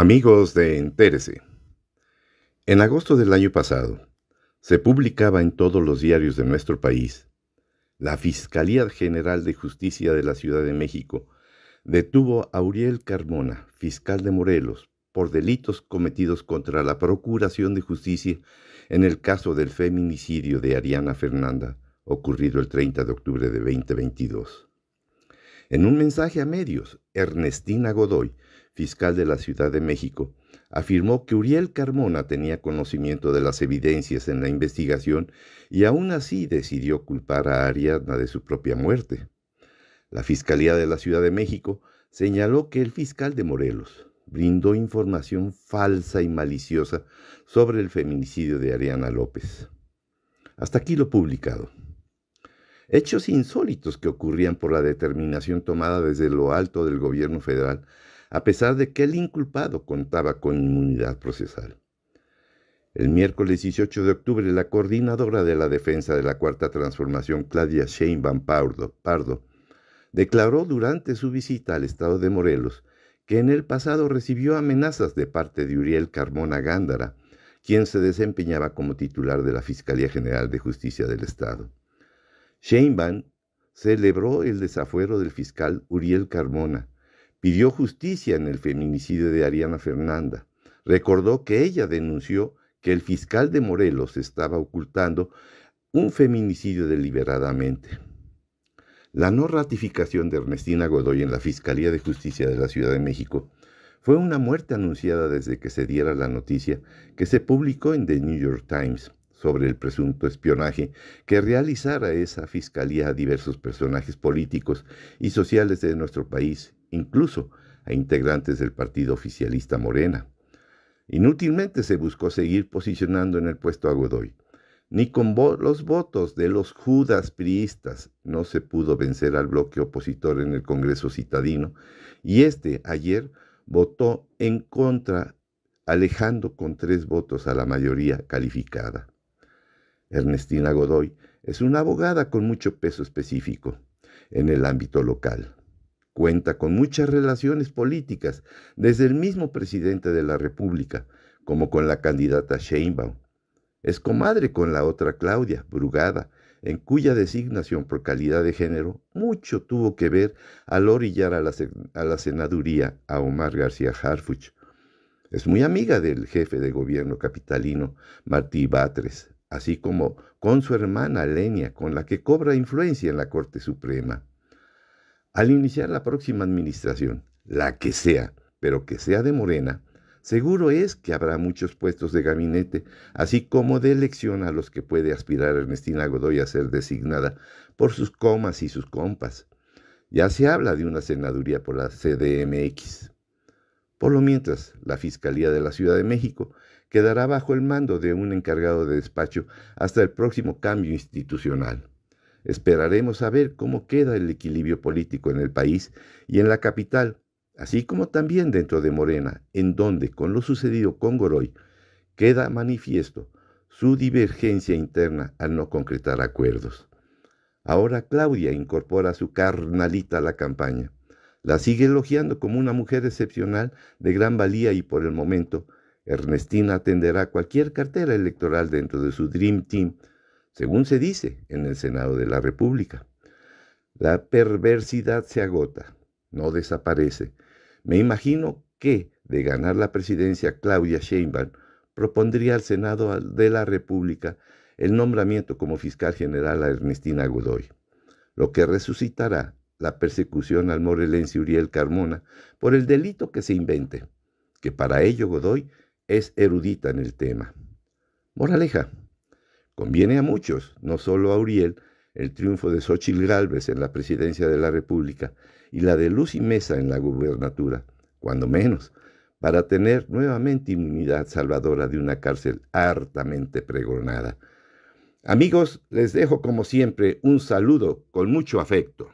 Amigos de Entérese. En agosto del año pasado, se publicaba en todos los diarios de nuestro país, la Fiscalía General de Justicia de la Ciudad de México detuvo a Uriel Carmona, fiscal de Morelos, por delitos cometidos contra la Procuración de Justicia en el caso del feminicidio de Ariana Fernanda, ocurrido el 30 de octubre de 2022. En un mensaje a medios, Ernestina Godoy fiscal de la Ciudad de México, afirmó que Uriel Carmona tenía conocimiento de las evidencias en la investigación y aún así decidió culpar a Ariadna de su propia muerte. La Fiscalía de la Ciudad de México señaló que el fiscal de Morelos brindó información falsa y maliciosa sobre el feminicidio de Ariana López. Hasta aquí lo publicado. Hechos insólitos que ocurrían por la determinación tomada desde lo alto del gobierno federal a pesar de que el inculpado contaba con inmunidad procesal. El miércoles 18 de octubre, la coordinadora de la defensa de la Cuarta Transformación, Claudia Sheinbaum Pardo, Pardo, declaró durante su visita al estado de Morelos que en el pasado recibió amenazas de parte de Uriel Carmona Gándara, quien se desempeñaba como titular de la Fiscalía General de Justicia del Estado. Sheinbaum celebró el desafuero del fiscal Uriel Carmona, Pidió justicia en el feminicidio de Ariana Fernanda. Recordó que ella denunció que el fiscal de Morelos estaba ocultando un feminicidio deliberadamente. La no ratificación de Ernestina Godoy en la Fiscalía de Justicia de la Ciudad de México fue una muerte anunciada desde que se diera la noticia que se publicó en The New York Times sobre el presunto espionaje que realizara esa fiscalía a diversos personajes políticos y sociales de nuestro país, incluso a integrantes del partido oficialista Morena. Inútilmente se buscó seguir posicionando en el puesto a Godoy. Ni con los votos de los judas priistas no se pudo vencer al bloque opositor en el Congreso citadino, y este ayer votó en contra, alejando con tres votos a la mayoría calificada. Ernestina Godoy es una abogada con mucho peso específico en el ámbito local. Cuenta con muchas relaciones políticas, desde el mismo presidente de la República, como con la candidata Sheinbaum. Es comadre con la otra Claudia, Brugada, en cuya designación por calidad de género mucho tuvo que ver al orillar a la, senaduría a Omar García Harfuch. Es muy amiga del jefe de gobierno capitalino, Martí Batres, así como con su hermana Lenia, con la que cobra influencia en la Corte Suprema. Al iniciar la próxima administración, la que sea, pero que sea de Morena, seguro es que habrá muchos puestos de gabinete, así como de elección a los que puede aspirar Ernestina Godoy a ser designada por sus comas y sus compas. Ya se habla de una senaduría por la CDMX. Por lo mientras, la Fiscalía de la Ciudad de México quedará bajo el mando de un encargado de despacho hasta el próximo cambio institucional. Esperaremos a ver cómo queda el equilibrio político en el país y en la capital, así como también dentro de Morena, en donde, con lo sucedido con Goroy, queda manifiesto su divergencia interna al no concretar acuerdos. Ahora Claudia incorpora a su carnalita a la campaña. La sigue elogiando como una mujer excepcional, de gran valía y por el momento, Ernestina atenderá cualquier cartera electoral dentro de su Dream Team, según se dice en el Senado de la República. La perversidad se agota, no desaparece. Me imagino que, de ganar la presidencia Claudia Sheinbaum, propondría al Senado de la República el nombramiento como fiscal general a Ernestina Godoy, lo que resucitará la persecución al morelense Uriel Carmona por el delito que se invente, que para ello Godoy es erudita en el tema. Moraleja, conviene a muchos, no solo a Uriel, el triunfo de Xochitl Gálvez en la presidencia de la República y la de Luz y Mesa en la gubernatura, cuando menos, para tener nuevamente inmunidad salvadora de una cárcel hartamente pregonada. Amigos, les dejo como siempre un saludo con mucho afecto.